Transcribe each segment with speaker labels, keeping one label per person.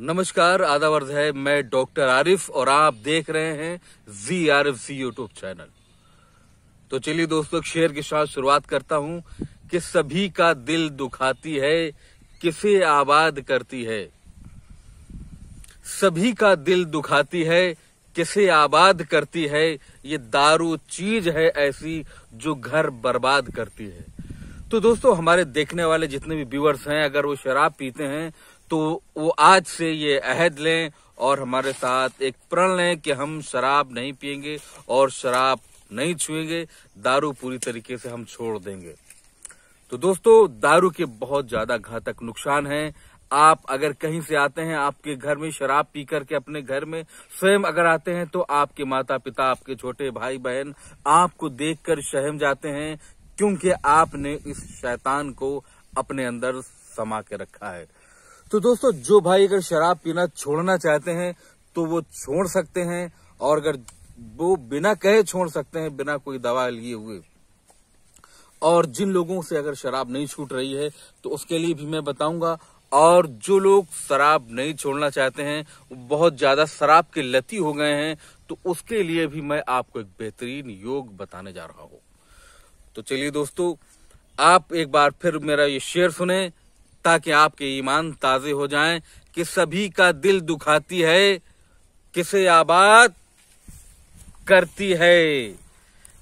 Speaker 1: नमस्कार आदावर्द है मैं डॉक्टर आरिफ और आप देख रहे हैं G F G YouTube channel तो चलिए दोस्तों शेर के साथ शुरुआत करता हूं कि सभी का दिल दुखाती है किसे आबाद करती है सभी का दिल दुखाती है किसे आबाद करती है ये दारू चीज है ऐसी जो घर बर्बाद करती है तो दोस्तों हमारे देखने वाले जितने भी व्यूअर्स हैं अगर वो शराब पीते हैं तो वो आज से ये अहद लें और हमारे साथ एक प्रण लें कि हम शराब नहीं पियेंगे और शराब नहीं छुएंगे दारू पूरी तरीके से हम छोड़ देंगे तो दोस्तों दारू के बहुत ज्यादा घातक नुकसान हैं आप अगर कहीं से आते हैं आपके घर में शराब पी करके अपने घर में स्वयं अगर आते हैं तो आपके माता पिता आपके छोटे भाई बहन आपको देखकर सहम जाते हैं क्योंकि आपने इस शैतान को अपने अंदर समा के रखा है तो दोस्तों जो भाई अगर शराब पीना छोड़ना चाहते हैं तो वो छोड़ सकते हैं और अगर वो बिना कहे छोड़ सकते हैं बिना कोई दवा लिए हुए और जिन लोगों से अगर शराब नहीं छूट रही है तो उसके लिए भी मैं बताऊंगा और जो लोग शराब नहीं छोड़ना चाहते हैं बहुत ज्यादा शराब के लती हो गए हैं तो उसके लिए भी मैं आपको एक बेहतरीन योग बताने जा रहा हूं तो चलिए दोस्तों आप एक बार फिर मेरा ये शेयर सुने ताकि आपके ईमान ताजे हो जाएं कि सभी का दिल दुखाती है किसे आबाद करती है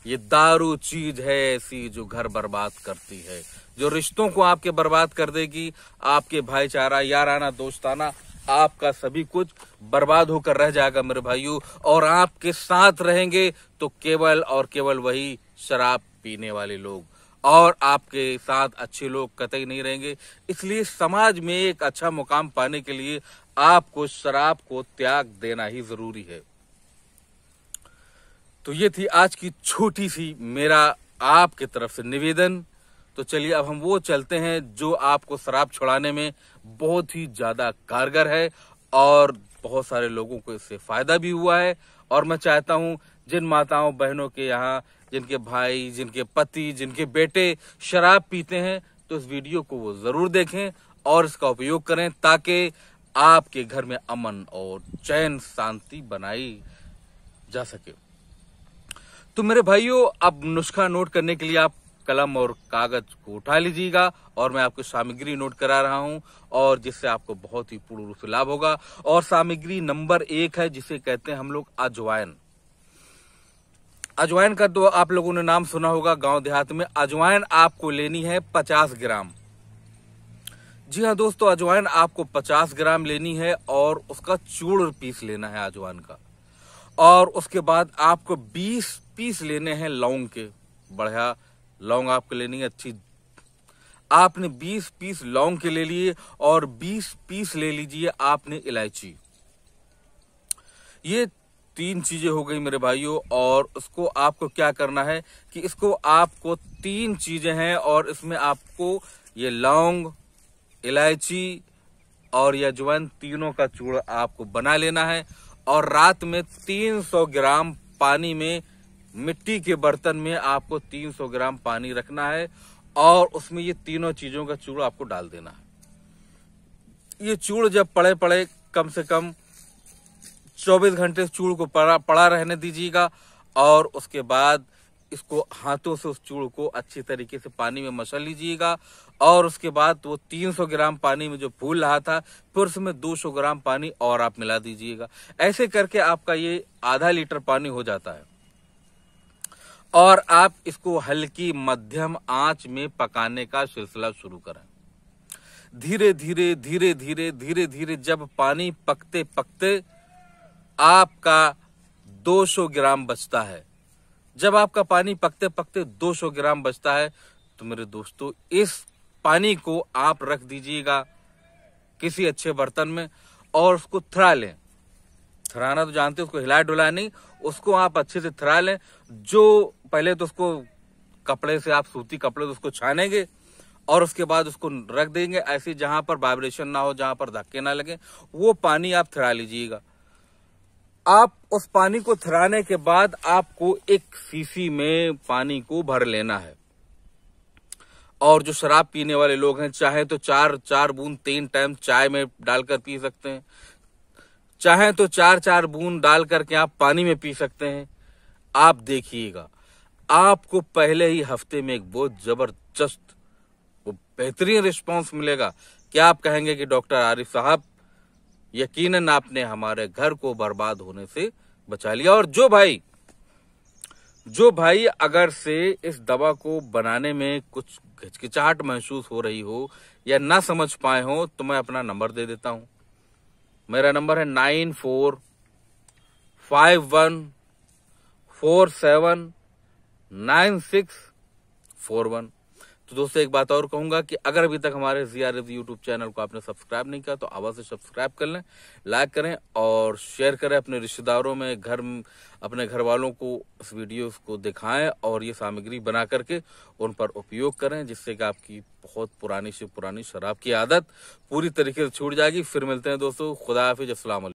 Speaker 1: ये दारू चीज है ऐसी जो घर बर्बाद करती है जो रिश्तों को आपके बर्बाद कर देगी आपके भाईचारा याराना दोस्ताना आपका सभी कुछ बर्बाद होकर रह जाएगा मेरे भाइयों और आपके साथ रहेंगे तो केवल और केवल वही शराब पीने वाले लोग और आपके साथ अच्छे लोग कतई नहीं रहेंगे इसलिए समाज में एक अच्छा मुकाम पाने के लिए आपको शराब को त्याग देना ही जरूरी है तो ये थी आज की छोटी सी मेरा आपके तरफ से निवेदन तो चलिए अब हम वो चलते हैं जो आपको शराब छुड़ाने में बहुत ही ज्यादा कारगर है और बहुत सारे लोगों को इससे फायदा भी हुआ है और मैं चाहता हूं जिन माताओं बहनों के यहाँ जिनके भाई जिनके पति जिनके बेटे शराब पीते हैं तो इस वीडियो को वो ज़रूर देखें और इसका उपयोग करें ताकि आपके घर में अमन और चैन शांति बनाई जा सके तो मेरे भाइयों अब नुस्खा नोट करने के लिए आप कलम और कागज को उठा लीजिएगा और मैं आपको सामग्री नोट करा रहा हूं और जिससे आपको बहुत ही पूर्ण रूप से लाभ होगा और सामग्री नंबर एक है जिसे कहते हैं हम लोग अजवाइन अजवाइन का तो आप लोगों ने नाम सुना होगा गांव देहात में अजवाइन आपको लेनी है पचास ग्राम जी हाँ दोस्तों अजवाइन आपको पचास ग्राम लेनी है और उसका चूड़ पीस लेना है अजवाइन का और उसके बाद आपको बीस पीस लेने हैं लौंग के बढ़िया लौंग आपको लेनी है अच्छी आपने 20 पीस लौंग के ले लिए और 20 पीस ले लीजिए आपने इलायची ये तीन चीजें हो गई मेरे भाइयों और उसको आपको क्या करना है कि इसको आपको तीन चीजें हैं और इसमें आपको ये लौंग इलायची और यह अजवाइन तीनों का चूड़ा आपको बना लेना है और रात में 300 ग्राम पानी में मिट्टी के बर्तन में आपको 300 ग्राम पानी रखना है और उसमें ये तीनों चीजों का चूड़ आपको डाल देना है ये चूड़ जब पड़े पड़े कम से कम 24 घंटे चूड़ को पड़ा पड़ा रहने दीजिएगा और उसके बाद इसको हाथों से उस चूड़ को अच्छी तरीके से पानी में मसल लीजिएगा और उसके बाद वो 300 ग्राम पानी में जो फूल रहा था फिर उसमें 200 ग्राम पानी और आप मिला दीजिएगा ऐसे करके आपका ये आधा लीटर पानी हो जाता है और आप इसको हल्की मध्यम आंच में पकाने का सिलसिला शुरू करें धीरे धीरे धीरे धीरे धीरे धीरे जब पानी पकते पकते आपका 200 ग्राम बचता है जब आपका पानी पकते पकते 200 ग्राम बचता है तो मेरे दोस्तों इस पानी को आप रख दीजिएगा किसी अच्छे बर्तन में और उसको थरा लें थराना तो जानते हैं उसको हिला डुला नहीं उसको आप अच्छे से थरा लें जो पहले तो उसको कपड़े से आप सूती कपड़े से तो उसको छानेंगे और उसके बाद उसको रख देंगे ऐसे जहां पर वाइब्रेशन ना हो जहां पर धक्के ना लगे वो पानी आप थरा लीजिएगा आप उस पानी को थराने के बाद आपको एक सीसी में पानी को भर लेना है और जो शराब पीने वाले लोग हैं चाहे तो चार चार बूंद तीन टाइम चाय में डालकर पी सकते हैं चाहे तो चार चार बूंद डाल करके आप पानी में पी सकते हैं आप देखिएगा आपको पहले ही हफ्ते में एक बहुत जबरदस्त वो बेहतरीन रिस्पांस मिलेगा क्या आप कहेंगे कि डॉक्टर आरिफ साहब यकीनन आपने हमारे घर को बर्बाद होने से बचा लिया और जो भाई जो भाई अगर से इस दवा को बनाने में कुछ हिचकिचाहट महसूस हो रही हो या ना समझ पाए हो तो मैं अपना नंबर दे देता हूं मेरा नंबर है nine four five one four seven nine six four one तो दोस्तों एक बात और कहूंगा कि अगर अभी तक हमारे जी आर यूट्यूब चैनल को आपने सब्सक्राइब नहीं किया तो आवाज से सब्सक्राइब कर लें लाइक करें और शेयर करें अपने रिश्तेदारों में घर अपने घर वालों को इस वीडियो को दिखाएं और ये सामग्री बना करके उन पर उपयोग करें जिससे कि आपकी बहुत पुरानी से पुरानी शराब की आदत पूरी तरीके से छूट जाएगी फिर मिलते हैं दोस्तों खुदा हाफिज असल